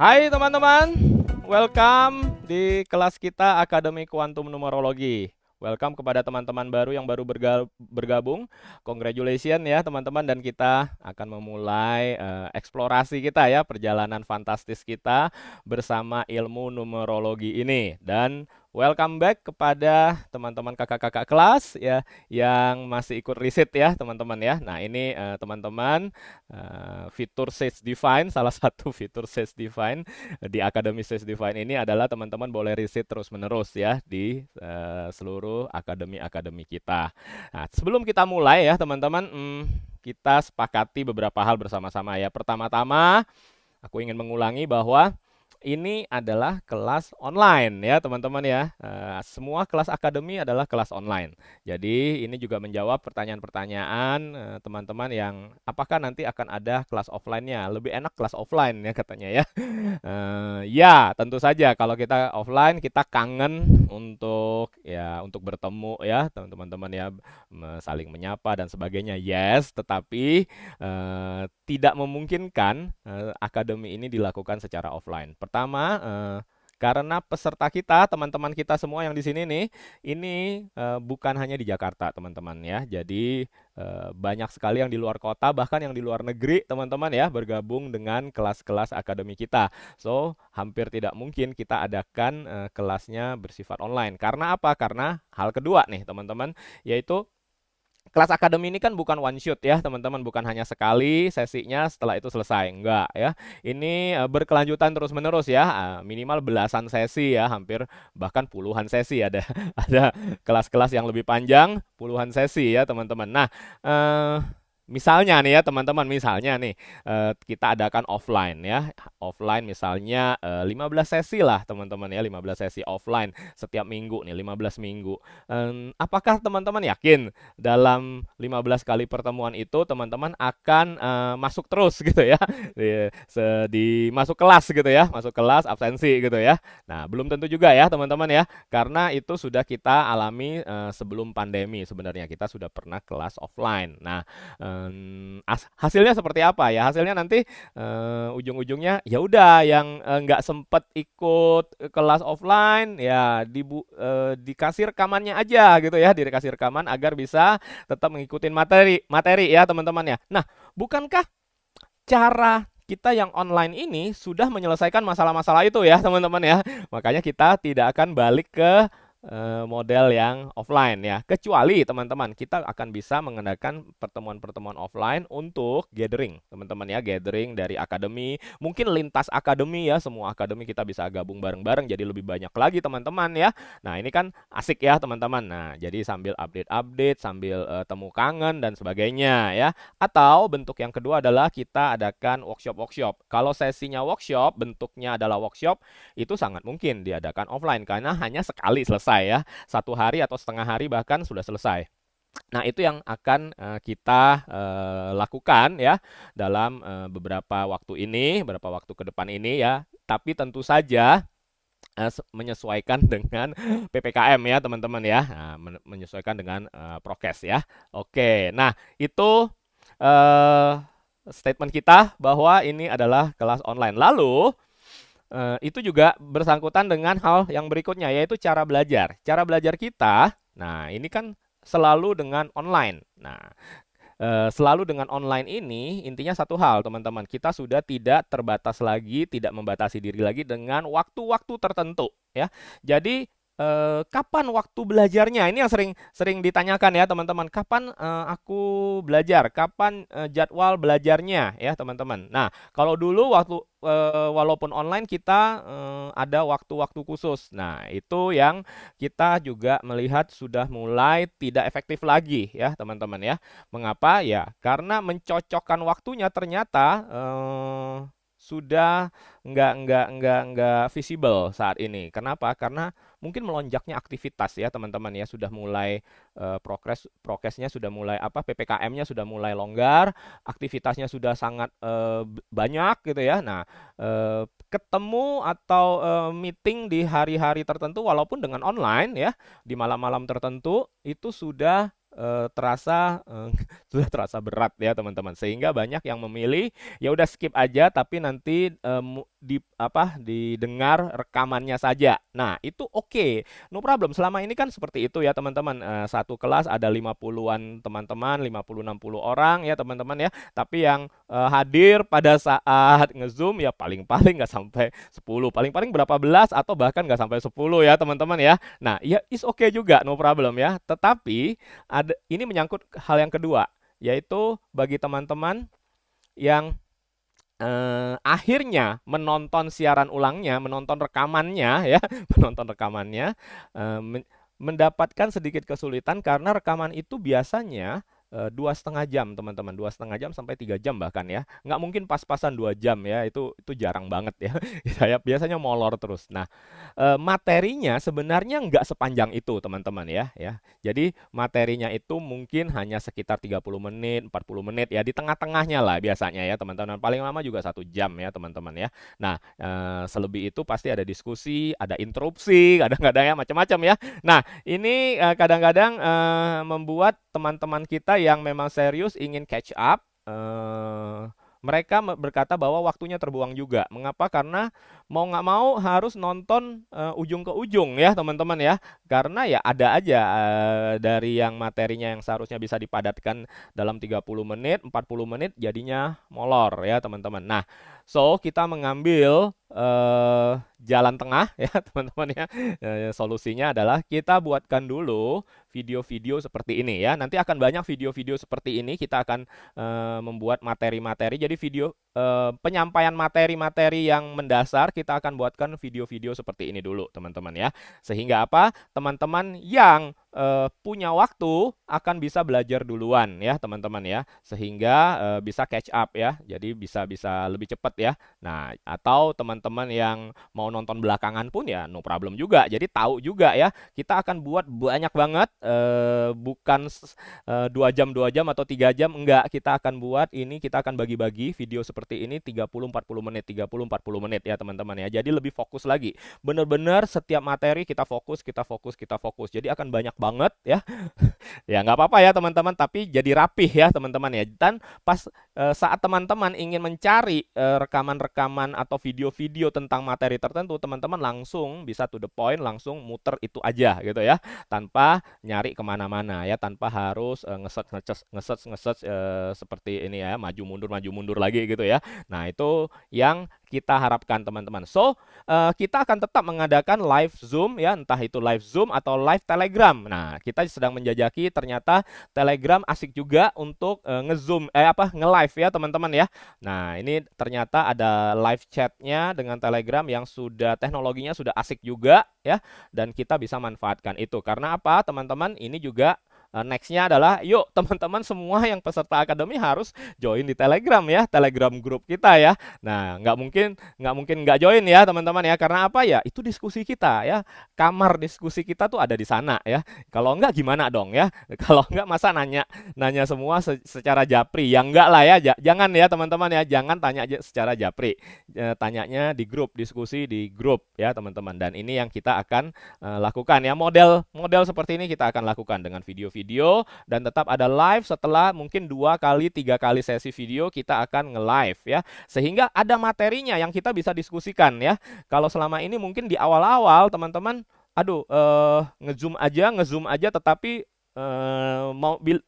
Hai teman-teman, welcome di kelas kita Akademi Kuantum Numerologi. Welcome kepada teman-teman baru yang baru bergabung. Congratulations ya teman-teman dan kita akan memulai uh, eksplorasi kita ya, perjalanan fantastis kita bersama ilmu numerologi ini dan Welcome back kepada teman-teman kakak-kakak kelas ya yang masih ikut riset ya teman-teman ya. Nah ini eh, teman-teman uh, uh, fitur Sage Define salah satu fitur Sage Define eh, di Akademi Sage Define ini adalah teman-teman boleh riset terus-menerus ya di uh, seluruh akademi-akademi kita. Nah sebelum kita mulai ya teman-teman hmm, kita sepakati beberapa hal bersama-sama ya. Pertama-tama aku ingin mengulangi bahwa ini adalah kelas online ya teman-teman ya. Eh, semua kelas akademi adalah kelas online. Jadi ini juga menjawab pertanyaan-pertanyaan eh, teman-teman yang apakah nanti akan ada kelas offline-nya? Lebih enak kelas offline ya katanya ya. Eh, ya tentu saja kalau kita offline kita kangen untuk ya untuk bertemu ya teman-teman ya saling menyapa dan sebagainya. Yes, tetapi tidak memungkinkan akademi ini dilakukan secara offline pertama eh, karena peserta kita, teman-teman kita semua yang di sini nih, ini uh, bukan hanya di Jakarta, teman-teman ya. Jadi uh, banyak sekali yang di luar kota, bahkan yang di luar negeri, teman-teman ya, bergabung dengan kelas-kelas akademi kita. So, hampir tidak mungkin kita adakan uh, kelasnya bersifat online. Karena apa? Karena hal kedua nih, teman-teman, yaitu kelas akademi ini kan bukan one shot ya teman-teman bukan hanya sekali sesinya setelah itu selesai enggak ya ini eh, berkelanjutan terus menerus ya eh, minimal belasan sesi ya hampir bahkan puluhan sesi ada ada kelas-kelas yang lebih panjang puluhan sesi ya teman-teman nah eh, misalnya nih ya teman-teman misalnya nih eh, kita adakan offline ya offline misalnya 15 eh, sesi lah teman-teman ya 15 sesi offline setiap minggu nih 15 minggu apakah teman-teman yakin dalam 15 kali pertemuan itu teman-teman akan eh, masuk terus gitu ya di, masuk kelas gitu ya masuk kelas absensi gitu ya nah belum tentu juga ya teman-teman ya karena itu sudah kita alami sebelum pandemi sebenarnya kita sudah pernah kelas offline nah um, hasilnya seperti apa ya hasilnya nanti uh, ujung-ujungnya ya udah yang eh, nggak uh, sempet ikut kelas offline ya dibu uh, dikasih rekamannya aja gitu ya dikasih rekaman agar bisa tetap mengikuti materi materi ya teman-teman ya nah bukankah cara kita yang online ini sudah menyelesaikan masalah-masalah itu ya teman-teman ya makanya kita tidak akan balik ke Eh, model yang offline ya. Kecuali teman-teman kita akan bisa mengadakan pertemuan-pertemuan offline untuk gathering, teman-teman ya, gathering dari akademi, mungkin lintas akademi ya, semua akademi kita bisa gabung bareng-bareng jadi lebih banyak lagi teman-teman ya. Nah, ini kan asik ya teman-teman. Nah, jadi sambil update-update, sambil uh, temu kangen dan sebagainya ya. Atau bentuk yang kedua adalah kita adakan workshop-workshop. Kalau sesinya workshop bentuknya adalah workshop, itu sangat mungkin diadakan offline karena hanya sekali selesai selesai ya. Satu hari atau setengah hari bahkan sudah selesai. Nah, itu yang akan eh, kita eh, lakukan ya dalam eh, beberapa waktu ini, beberapa waktu ke depan ini ya. Tapi tentu saja menyesuaikan dengan PPKM ya, teman-teman ya. Nah, menyesuaikan dengan prokes ya. Oke. Nah, itu statement kita bahwa ini adalah kelas online. Lalu eh, itu juga bersangkutan dengan hal yang berikutnya yaitu cara belajar. Cara belajar kita, nah ini kan selalu dengan online. Nah, eh, selalu dengan online ini intinya satu hal teman-teman, kita sudah tidak terbatas lagi, tidak membatasi diri lagi dengan waktu-waktu tertentu ya. Jadi eh, kapan waktu belajarnya? Ini yang sering sering ditanyakan ya teman-teman. Kapan uh, aku belajar? Kapan uh, jadwal belajarnya ya teman-teman? Nah kalau dulu waktu uh, walaupun online kita uh, ada waktu-waktu khusus. Nah itu yang kita juga melihat sudah mulai tidak efektif lagi ya teman-teman ya. Mengapa ya? Karena mencocokkan waktunya ternyata uh, sudah enggak enggak enggak enggak visible saat ini. Kenapa? Karena mungkin melonjaknya aktivitas ya teman-teman ya sudah mulai uh, progres prokesnya sudah mulai apa ppkm-nya sudah mulai longgar, aktivitasnya sudah sangat uh, banyak gitu ya. Nah uh, ketemu atau uh, meeting di hari-hari tertentu walaupun dengan online ya di malam-malam tertentu itu sudah Eh, terasa uh, sudah terasa berat ya teman-teman sehingga banyak yang memilih ya udah skip aja tapi nanti eh, di apa didengar rekamannya saja nah itu oke okay. no problem selama ini kan seperti itu ya teman-teman uh, satu kelas ada 50-an teman-teman 50 60 orang ya teman-teman ya tapi yang hadir pada saat ngezoom ya paling-paling nggak sampai 10 paling-paling berapa belas atau bahkan nggak sampai 10 ya teman-teman ya nah ya is oke okay juga no problem ya tetapi ada ini menyangkut hal yang kedua yaitu bagi teman-teman yang eh, akhirnya menonton siaran ulangnya, menonton rekamannya ya, menonton rekamannya eh, mendapatkan sedikit kesulitan karena rekaman itu biasanya Eh, dua setengah jam teman-teman dua setengah jam sampai tiga jam bahkan ya nggak mungkin pas-pasan dua jam ya itu itu jarang banget ya saya biasanya molor terus nah eh, materinya sebenarnya nggak sepanjang itu teman-teman ya ya jadi materinya itu mungkin hanya sekitar 30 menit 40 menit ya di tengah-tengahnya lah biasanya ya teman-teman paling lama juga satu jam ya teman-teman ya nah eh, selebih itu pasti ada diskusi ada interupsi kadang-kadang ya macam-macam ya nah ini kadang-kadang membuat teman-teman kita yang memang serius ingin catch up, uh, mereka berkata bahwa waktunya terbuang juga. Mengapa? Karena mau nggak mau harus nonton uh, ujung ke ujung ya teman-teman ya. Karena ya ada aja uh, dari yang materinya yang seharusnya bisa dipadatkan dalam 30 menit, 40 menit jadinya molor ya teman-teman. Nah, So kita mengambil uh, jalan tengah ya teman-teman ya. Eh, solusinya adalah kita buatkan dulu video-video seperti ini ya. Nanti akan banyak video-video seperti ini kita akan uh, membuat materi-materi. Jadi video uh, penyampaian materi-materi yang mendasar kita akan buatkan video-video seperti ini dulu teman-teman ya. Sehingga apa? Teman-teman yang uh, punya waktu akan bisa belajar duluan ya teman-teman ya sehingga uh, bisa catch up ya jadi bisa bisa lebih cepat ya nah atau teman-teman yang mau nonton belakangan pun ya no problem juga jadi tahu juga ya kita akan buat banyak banget uh, bukan dua uh, jam dua jam atau tiga jam enggak kita akan buat ini kita akan bagi-bagi video seperti ini 30-40 menit 30-40 menit ya teman-teman ya jadi lebih fokus lagi benar-benar setiap materi kita fokus kita fokus kita fokus jadi akan banyak banget ya. ya nggak apa-apa ya teman-teman, tapi jadi rapih ya teman-teman ya. Dan pas e, saat teman-teman ingin mencari eh, rekaman-rekaman atau video-video tentang materi tertentu, teman-teman langsung bisa to the point, langsung muter itu aja gitu ya, tanpa nyari kemana-mana ya, tanpa harus e, eh, ngeset ngeset ngeset ngesearch e, seperti ini ya, maju mundur maju mundur lagi gitu ya. Nah itu yang kita harapkan teman-teman. So, e, kita akan tetap mengadakan live Zoom ya, entah itu live Zoom atau live Telegram. Nah, kita sedang menjajaki ternyata Telegram asik juga untuk uh, ngezoom eh apa nge-live ya teman-teman ya. Nah, ini ternyata ada live chatnya dengan Telegram yang sudah teknologinya sudah asik juga ya dan kita bisa manfaatkan itu. Karena apa teman-teman? Ini juga Eh, nextnya adalah yuk teman-teman semua yang peserta akademi harus join di Telegram ya, Telegram grup kita ya. Nah, nggak mungkin nggak mungkin nggak join ya teman-teman ya, karena apa ya? Itu diskusi kita ya, kamar diskusi kita tuh ada di sana ya. Kalau nggak gimana dong ya? Kalau nggak masa nanya nanya semua secara japri, Yang nggak lah ya, jangan ya teman-teman ya, jangan tanya aja secara japri, e, tanyanya di grup diskusi di grup ya teman-teman. Dan ini yang kita akan eh, lakukan ya model model seperti ini kita akan lakukan dengan video-video video dan tetap ada live setelah mungkin dua kali tiga kali sesi video kita akan nge-live ya sehingga ada materinya yang kita bisa diskusikan ya kalau selama ini mungkin di awal-awal teman-teman aduh eh, ngezoom aja ngezoom aja tetapi Eh, mau bil,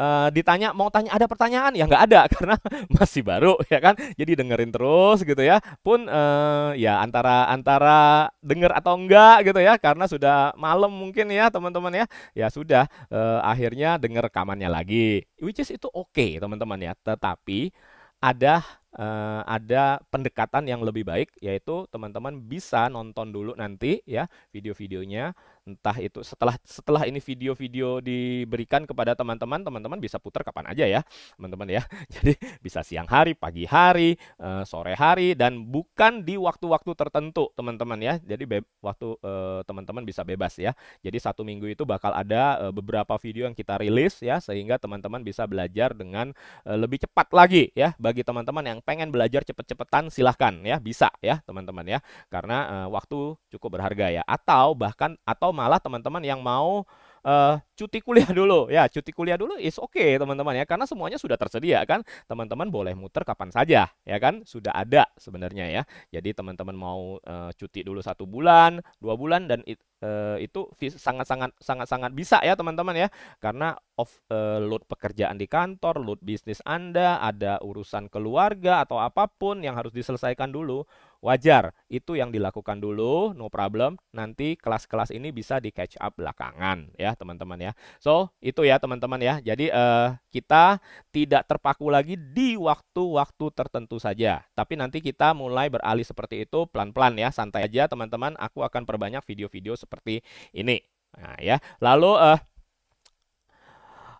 uh, ditanya mau tanya ada pertanyaan ya nggak ada karena masih baru ya kan jadi dengerin terus gitu ya pun uh, ya antara antara denger atau enggak gitu ya karena sudah malam mungkin ya teman-teman ya ya sudah uh, akhirnya denger rekamannya lagi which is itu oke okay, teman-teman ya tetapi ada uh, ada pendekatan yang lebih baik yaitu teman-teman bisa nonton dulu nanti ya video-videonya entah itu setelah setelah ini video-video diberikan kepada teman-teman teman-teman bisa putar kapan aja ya teman-teman ya jadi bisa siang hari pagi hari uh, sore hari dan bukan di waktu-waktu tertentu teman-teman ya jadi waktu eh, teman-teman uh, bisa bebas ya jadi satu minggu itu bakal ada uh, beberapa video yang kita rilis ya sehingga teman-teman bisa belajar dengan uh, lebih cepat lagi ya bagi teman-teman yang yang pengen belajar cepet-cepetan silahkan ya bisa ya teman-teman ya karena uh, waktu cukup berharga ya atau bahkan atau malah teman-teman yang mau uh, cuti kuliah dulu ya cuti kuliah dulu is oke okay, teman-teman ya karena semuanya sudah tersedia kan teman-teman boleh muter kapan saja ya kan sudah ada sebenarnya ya jadi teman-teman mau uh, cuti dulu satu bulan dua bulan dan it, uh, itu sangat-sangat sangat-sangat bisa ya teman-teman ya karena off uh, load pekerjaan di kantor load bisnis anda ada urusan keluarga atau apapun yang harus diselesaikan dulu wajar. Itu yang dilakukan dulu, no problem. Nanti kelas-kelas ini bisa di catch up belakangan ya, teman-teman ya. So, itu ya teman-teman ya. Jadi eh, kita tidak terpaku lagi di waktu-waktu tertentu saja. Tapi nanti kita mulai beralih seperti itu pelan-pelan ya, santai aja teman-teman. Aku akan perbanyak video-video seperti ini. Nah, ya. Lalu eh,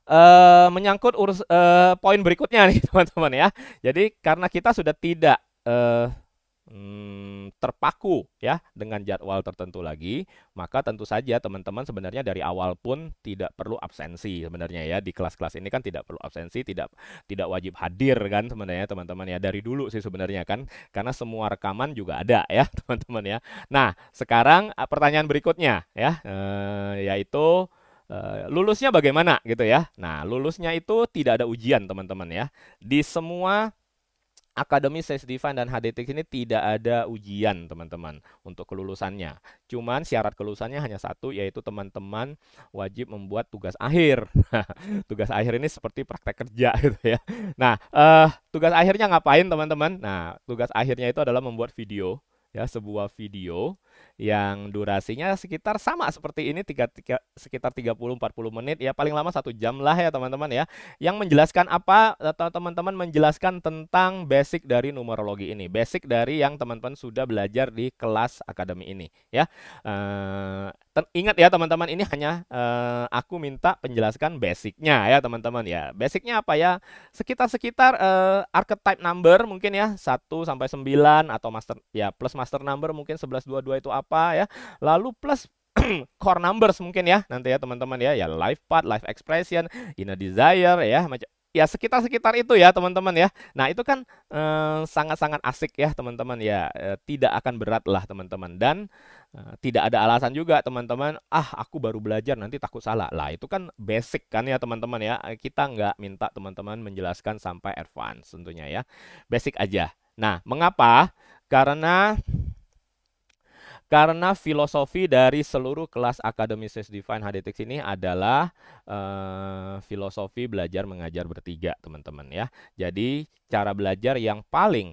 Uh, menyangkut urus uh, poin berikutnya nih teman-teman ya. Jadi karena kita sudah tidak uh, hmm, terpaku ya dengan jadwal tertentu lagi, maka tentu saja teman-teman sebenarnya dari awal pun tidak perlu absensi sebenarnya ya di kelas-kelas ini kan tidak perlu absensi, tidak tidak wajib hadir kan sebenarnya teman-teman ya dari dulu sih sebenarnya kan karena semua rekaman juga ada ya teman-teman ya. Nah sekarang eh, pertanyaan berikutnya ya eh, yaitu eh, lulusnya bagaimana gitu ya. Nah, lulusnya itu tidak ada ujian, teman-teman ya. Di semua Akademi Sales Divan dan HDT ini tidak ada ujian teman-teman untuk kelulusannya. Cuman syarat kelulusannya hanya satu yaitu teman-teman wajib membuat tugas akhir. Nah, tugas akhir ini seperti praktek kerja gitu ya. Nah, eh, tugas akhirnya ngapain teman-teman? Nah, tugas akhirnya itu adalah membuat video ya sebuah video yang durasinya sekitar sama seperti ini tiga, tiga, sekitar 30-40 menit ya paling lama satu jam lah ya teman-teman ya yang menjelaskan apa atau eh, teman-teman menjelaskan tentang basic dari numerologi ini basic dari yang teman-teman sudah belajar di kelas akademi ini ya uh, ingat ya teman-teman ini hanya e, aku minta penjelaskan basicnya ya teman-teman ya basicnya apa ya sekitar-sekitar e, archetype number mungkin ya 1 sampai 9 atau master ya plus master number mungkin 11 22 itu apa ya. Lalu plus core numbers mungkin ya nanti ya teman-teman ya ya live part live expression, inner desire ya macam ya sekitar-sekitar itu ya teman-teman ya. Nah itu kan eh, sangat-sangat eh, asik ya teman-teman ya. Eh, tidak akan berat lah teman-teman dan eh, tidak ada alasan juga teman-teman. Ah aku baru belajar nanti takut salah lah. Itu kan basic kan ya teman-teman ya. Eh, kita nggak minta teman-teman menjelaskan sampai advance tentunya ya. Basic aja. Nah mengapa? Karena karena filosofi dari seluruh kelas Academicist Define HDTX ini adalah uh, filosofi belajar mengajar bertiga, teman-teman ya. Jadi cara belajar yang paling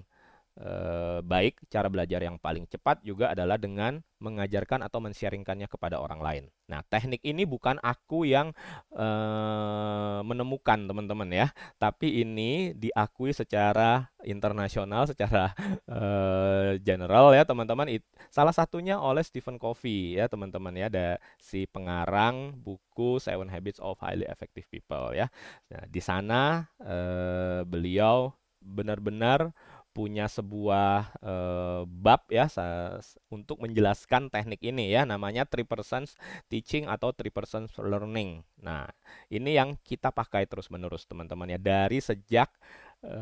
eh, baik, cara belajar yang paling cepat juga adalah dengan mengajarkan atau mensharingkannya kepada orang lain. Nah, teknik ini bukan aku yang eh, menemukan teman-teman ya, tapi ini diakui secara internasional, secara eh, general ya teman-teman. Salah satunya oleh Stephen Covey ya teman-teman ya, ada si pengarang buku Seven Habits of Highly Effective People ya. Nah, di sana eh, beliau benar-benar punya sebuah e, bab ya untuk menjelaskan teknik ini ya namanya three persons teaching atau three persons learning. Nah, ini yang kita pakai terus-menerus teman-teman ya dari sejak e,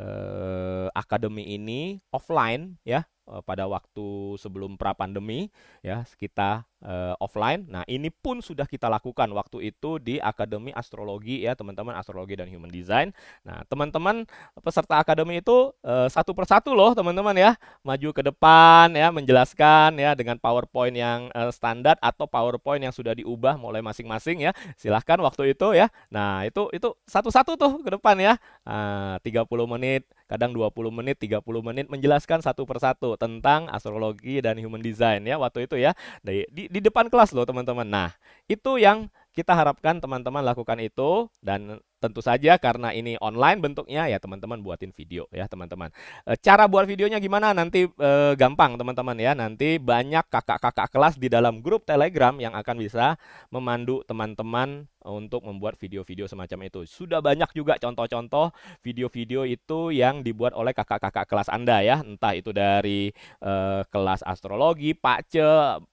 akademi ini offline ya Eh, pada waktu sebelum pra pandemi ya kita uh, eh, offline. Nah, ini pun sudah kita lakukan waktu itu di Akademi Astrologi ya, teman-teman Astrologi dan Human Design. Nah, teman-teman peserta akademi itu uh, satu persatu loh, teman-teman ya, maju ke depan ya, menjelaskan ya dengan PowerPoint yang uh, standar atau PowerPoint yang sudah diubah mulai masing-masing ya. Silahkan waktu itu ya. Nah, itu itu satu-satu tuh ke depan ya. Ah, uh, 30 menit kadang 20 menit, 30 menit menjelaskan satu persatu tentang astrologi dan human design ya waktu itu ya. Di di, di depan kelas loh teman-teman. Nah, itu yang kita harapkan teman-teman lakukan itu dan tentu saja karena ini online bentuknya ya teman-teman buatin video ya teman-teman. E, cara buat videonya gimana nanti e, gampang teman-teman ya. Nanti banyak kakak-kakak kelas di dalam grup Telegram yang akan bisa memandu teman-teman untuk membuat video-video semacam itu. Sudah banyak juga contoh-contoh video-video itu yang dibuat oleh kakak-kakak kelas Anda ya, entah itu dari e, kelas astrologi, pace,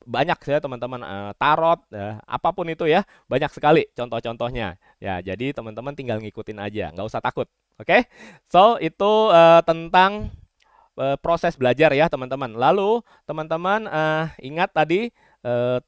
banyak ya teman-teman e, tarot, e, apapun itu ya, banyak sekali contoh-contohnya. Ya, jadi teman-teman tinggal ngikutin aja, nggak usah takut. Oke, okay? so itu uh, tentang uh, proses belajar ya teman-teman. Lalu teman-teman uh, ingat tadi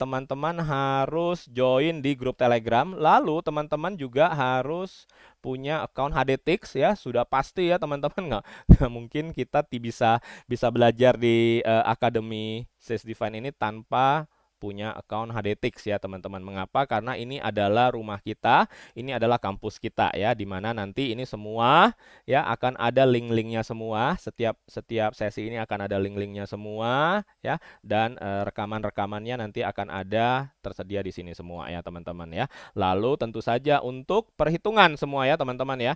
teman-teman uh, harus join di grup Telegram. Lalu teman-teman juga harus punya account HDTix ya, sudah pasti ya teman-teman nggak mungkin kita bisa bisa belajar di uh, Akademi Sales Define ini tanpa punya account HDTX ya teman-teman. Mengapa? Karena ini adalah rumah kita, ini adalah kampus kita ya di mana nanti ini semua ya akan ada link-linknya semua. Setiap setiap sesi ini akan ada link-linknya semua ya dan e, rekaman-rekamannya nanti akan ada tersedia di sini semua ya teman-teman ya. Lalu tentu saja untuk perhitungan semua ya teman-teman ya.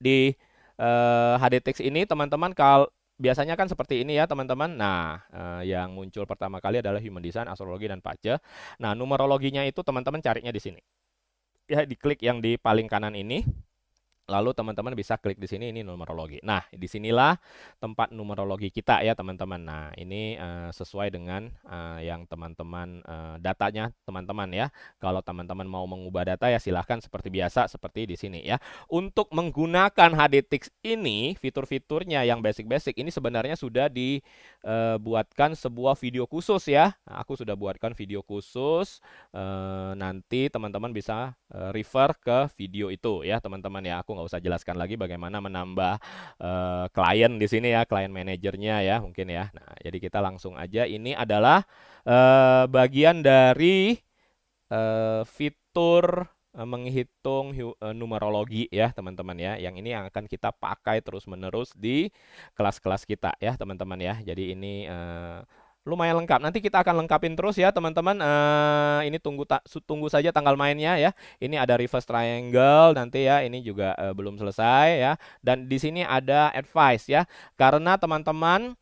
Di eh, HDTX ini teman-teman kalau biasanya kan seperti ini ya teman-teman. Nah, eh, yang muncul pertama kali adalah human design, astrologi dan pace. Nah, numerologinya itu teman-teman carinya di sini. Ya, diklik yang di paling kanan ini. Lalu teman-teman bisa klik di sini ini numerologi. Nah, disinilah tempat numerologi kita ya teman-teman. Nah, ini uh, sesuai dengan uh, yang teman-teman uh, datanya teman-teman ya. Kalau teman-teman mau mengubah data ya silahkan seperti biasa seperti di sini ya. Untuk menggunakan HDTX ini fitur-fiturnya yang basic-basic ini sebenarnya sudah dibuatkan sebuah video khusus ya. aku sudah buatkan video khusus. Uh, nanti teman-teman bisa refer ke video itu ya teman-teman ya. Aku nggak usah jelaskan lagi bagaimana menambah uh, klien di sini ya, klien manajernya ya mungkin ya. Nah, jadi kita langsung aja ini adalah uh, bagian dari uh, fitur menghitung numerologi ya teman-teman ya yang ini yang akan kita pakai terus-menerus di kelas-kelas kita ya teman-teman ya jadi ini eh, lumayan lengkap. Nanti kita akan lengkapin terus ya teman-teman. Uh, ini tunggu ta tunggu saja tanggal mainnya ya. Ini ada reverse triangle nanti ya. Ini juga uh, belum selesai ya. Dan di sini ada advice ya. Karena teman-teman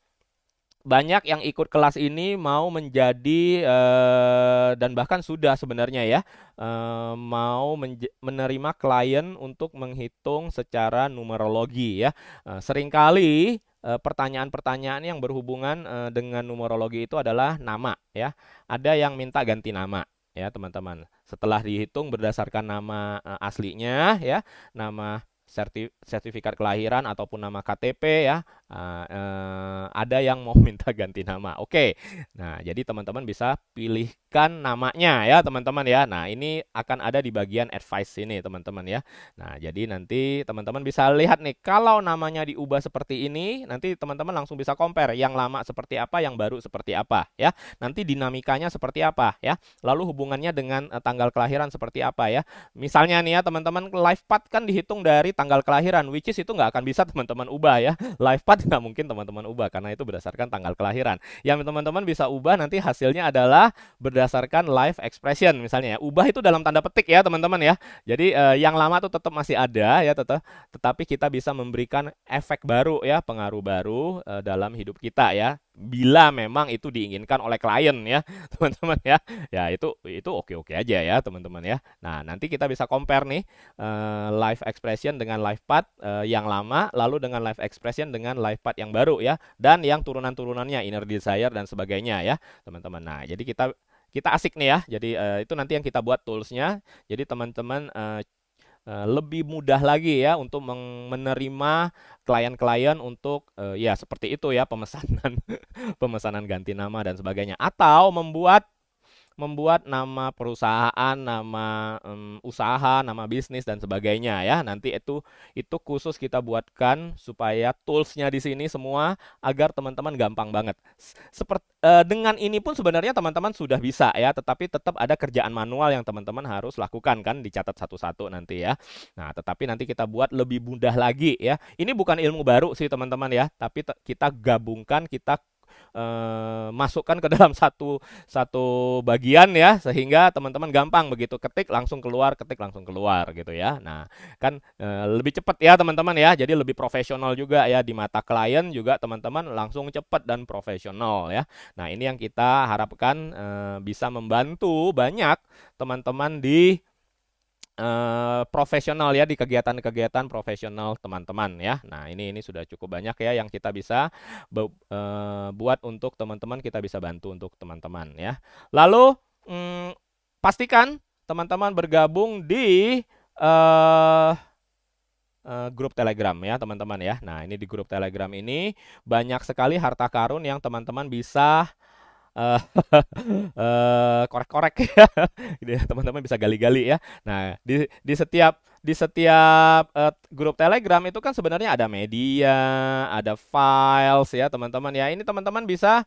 banyak yang ikut kelas ini mau menjadi uh, dan bahkan sudah sebenarnya ya uh, mau menerima klien untuk menghitung secara numerologi ya. Uh, seringkali Eh, pertanyaan-pertanyaan yang berhubungan eh, dengan numerologi itu adalah nama ya. Ada yang minta ganti nama ya, teman-teman. Setelah dihitung berdasarkan nama eh, aslinya ya, nama sertifikat kelahiran ataupun nama KTP ya. Uh, uh, ada yang mau minta ganti nama. Oke. Nah, jadi teman-teman bisa pilihkan namanya ya, teman-teman ya. Nah, ini akan ada di bagian advice ini, teman-teman ya. Nah, jadi nanti teman-teman bisa lihat nih kalau namanya diubah seperti ini, nanti teman-teman langsung bisa compare yang lama seperti apa, yang baru seperti apa ya. Nanti dinamikanya seperti apa ya. Lalu hubungannya dengan eh, tanggal kelahiran seperti apa ya. Misalnya nih ya, teman-teman live path kan dihitung dari tanggal kelahiran which is itu nggak akan bisa teman-teman ubah ya life path nggak mungkin teman-teman ubah karena itu berdasarkan tanggal kelahiran yang teman-teman bisa ubah nanti hasilnya adalah berdasarkan life expression misalnya ya ubah itu dalam tanda petik ya teman-teman ya jadi eh, yang lama tuh tetap masih ada ya tetap tetapi kita bisa memberikan efek baru ya pengaruh baru eh, dalam hidup kita ya bila memang itu diinginkan oleh klien ya teman-teman ya ya itu itu oke oke aja ya teman-teman ya nah nanti kita bisa compare nih uh, live expression dengan live part uh, eh, yang lama lalu dengan live expression dengan live part yang baru ya dan yang turunan-turunannya inner desire dan sebagainya ya teman-teman nah jadi kita kita asik nih ya jadi uh, itu nanti yang kita buat toolsnya jadi teman-teman uh, Eh, lebih mudah lagi ya untuk menerima klien-klien untuk eh, ya seperti itu ya pemesanan pemesanan ganti nama dan sebagainya atau membuat membuat nama perusahaan, nama um, usaha, nama bisnis dan sebagainya ya. Nanti itu itu khusus kita buatkan supaya toolsnya di sini semua agar teman-teman gampang banget. Seperti uh, eh, dengan ini pun sebenarnya teman-teman sudah bisa ya, tetapi tetap ada kerjaan manual yang teman-teman harus lakukan kan dicatat satu-satu nanti ya. Nah, tetapi nanti kita buat lebih mudah lagi ya. Ini bukan ilmu baru sih teman-teman ya, tapi kita gabungkan, kita eh, masukkan ke dalam satu satu bagian ya sehingga teman-teman gampang begitu ketik langsung keluar ketik langsung keluar gitu ya nah kan eh, lebih cepat ya teman-teman ya jadi lebih profesional juga ya di mata klien juga teman-teman langsung cepat dan profesional ya nah ini yang kita harapkan eh, bisa membantu banyak teman-teman di Eh, profesional ya di kegiatan-kegiatan profesional teman-teman ya. Nah, ini ini sudah cukup banyak ya yang kita bisa bu, uh, eh, buat untuk teman-teman, kita bisa bantu untuk teman-teman ya. Lalu mm, pastikan teman-teman bergabung di uh, grup Telegram ya teman-teman ya. Nah ini di grup Telegram ini banyak sekali harta karun yang teman-teman bisa uh, korek-korek ya. teman-teman bisa gali-gali ya. Nah, di di setiap di setiap uh, grup Telegram itu kan sebenarnya ada media, ada files ya, teman-teman ya. Ini teman-teman bisa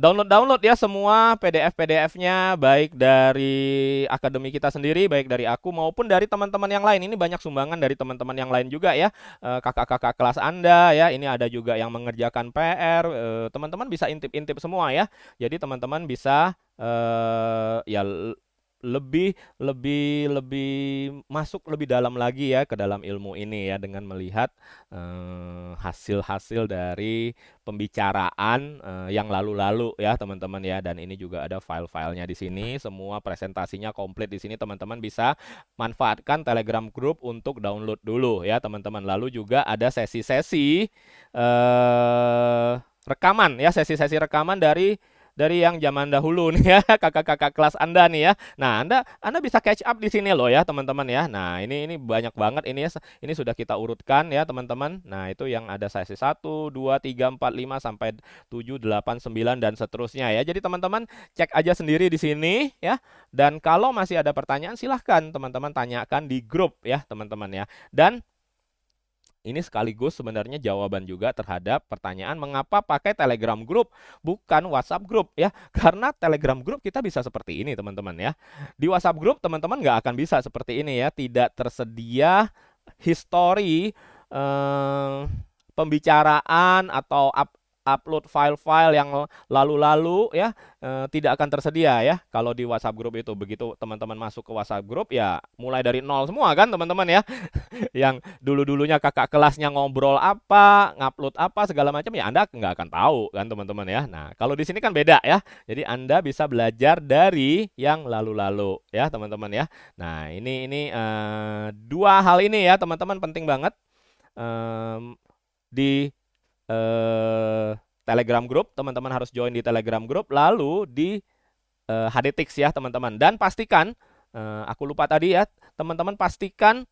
download-download ya semua PDF-PDF-nya baik dari akademi kita sendiri, baik dari aku maupun dari teman-teman yang lain. Ini banyak sumbangan dari teman-teman yang lain juga ya. Eh, kakak-kakak kelas Anda ya, ini ada juga yang mengerjakan PR. Eh, teman-teman bisa intip-intip semua ya. Jadi teman-teman bisa eh, ya lebih lebih lebih masuk lebih dalam lagi ya ke dalam ilmu ini ya dengan melihat eh, hasil-hasil eh, dari pembicaraan eh, yang lalu-lalu ya teman-teman ya dan ini juga ada file-filenya di sini semua presentasinya komplit di sini teman-teman bisa manfaatkan Telegram group untuk download dulu ya teman-teman lalu juga ada sesi-sesi eh, rekaman ya sesi-sesi rekaman dari dari yang zaman dahulu nih ya, kakak-kakak kelas Anda nih ya. Nah, Anda Anda bisa catch up di sini loh ya, teman-teman ya. Nah, ini ini banyak banget ini ya. Ini sudah kita urutkan ya, teman-teman. Nah, itu yang ada size satu, dua, tiga, empat, lima sampai tujuh, delapan, sembilan dan seterusnya ya. Jadi teman-teman cek aja sendiri di sini ya. Dan kalau masih ada pertanyaan silahkan teman-teman tanyakan di grup ya, teman-teman ya. Dan ini sekaligus sebenarnya jawaban juga terhadap pertanyaan mengapa pakai Telegram Group bukan WhatsApp Group ya. Karena Telegram Group kita bisa seperti ini teman-teman ya. Di WhatsApp Group teman-teman nggak akan bisa seperti ini ya. Tidak tersedia history eh, pembicaraan atau upload file-file yang lalu-lalu ya e, tidak akan tersedia ya kalau di WhatsApp grup itu. Begitu teman-teman masuk ke WhatsApp grup ya mulai dari nol semua kan teman-teman ya. yang dulu-dulunya kakak kelasnya ngobrol apa, ngupload apa segala macam ya Anda nggak akan tahu kan teman-teman ya. Nah, kalau di sini kan beda ya. Jadi Anda bisa belajar dari yang lalu-lalu ya teman-teman ya. Nah, ini ini e, dua hal ini ya teman-teman penting banget um, di eh, Telegram group, teman-teman harus join di Telegram group, lalu di eh, HDTix ya teman-teman. Dan pastikan, eh, aku lupa tadi ya, teman-teman pastikan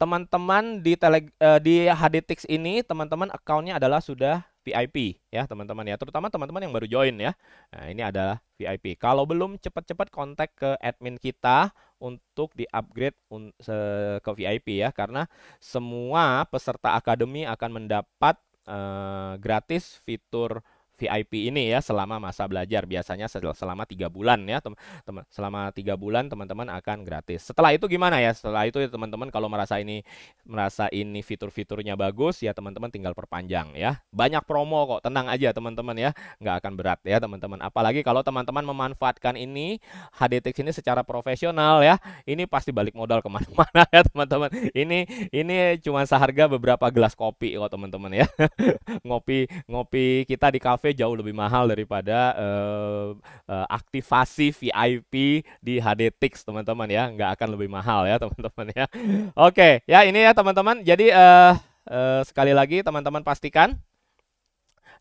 teman-teman di tele, eh, di HDTix ini teman-teman accountnya adalah sudah VIP ya teman-teman ya terutama teman-teman yang baru join ya nah, ini adalah VIP kalau belum cepat-cepat kontak ke admin kita untuk di upgrade ke VIP ya karena semua peserta akademi akan mendapat uh, gratis fitur VIP ini ya selama masa belajar biasanya selama tiga bulan ya teman-teman selama tiga bulan teman-teman akan gratis setelah itu gimana ya setelah itu ya teman-teman kalau merasa ini merasa ini fitur-fiturnya bagus ya teman-teman tinggal perpanjang ya banyak promo kok tenang aja teman-teman ya nggak akan berat ya teman-teman apalagi kalau teman-teman memanfaatkan ini HDTX ini secara profesional ya ini pasti balik modal kemana-mana ya teman-teman ini ini cuma seharga beberapa gelas kopi kok teman-teman ya ngopi ngopi kita di kafe jauh lebih mahal daripada uh, uh, aktivasi VIP di HDTix teman-teman ya nggak akan lebih mahal ya teman-teman ya oke okay, ya ini ya teman-teman jadi uh, uh, sekali lagi teman-teman pastikan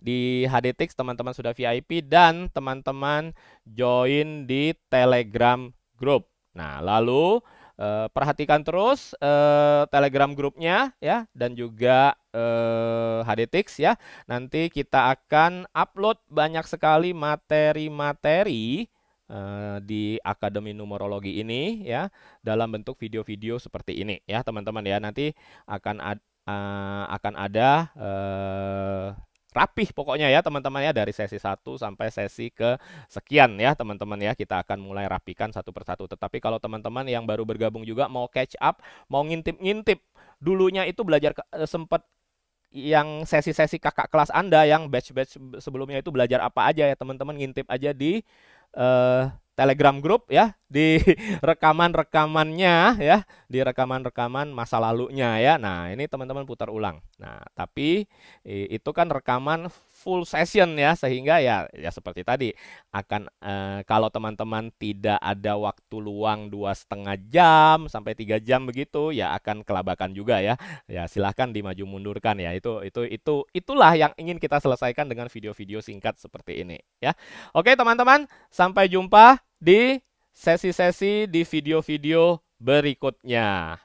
di HDTix teman-teman sudah VIP dan teman-teman join di Telegram group nah lalu Uh, perhatikan terus uh, Telegram grupnya ya dan juga uh, eh, HDTix ya. Nanti kita akan upload banyak sekali materi-materi uh, di Akademi Numerologi ini ya dalam bentuk video-video seperti ini ya teman-teman ya. Nanti akan ad, uh, akan ada uh, rapih pokoknya ya teman-teman ya dari sesi 1 sampai sesi ke sekian ya teman-teman ya kita akan mulai rapikan satu persatu tetapi kalau teman-teman yang baru bergabung juga mau catch up mau ngintip-ngintip dulunya itu belajar eh, sempat yang sesi-sesi kakak kelas Anda yang batch-batch sebelumnya itu belajar apa aja ya teman-teman ngintip aja di eh, Telegram grup ya di rekaman-rekamannya ya di rekaman-rekaman masa lalunya ya nah ini teman-teman putar ulang nah tapi itu kan rekaman full session ya sehingga ya ya seperti tadi akan eh, kalau teman-teman tidak ada waktu luang dua setengah jam sampai tiga jam begitu ya akan kelabakan juga ya ya silahkan dimaju mundurkan ya itu itu itu itulah yang ingin kita selesaikan dengan video-video singkat seperti ini ya oke teman-teman sampai jumpa di sesi-sesi di video-video berikutnya.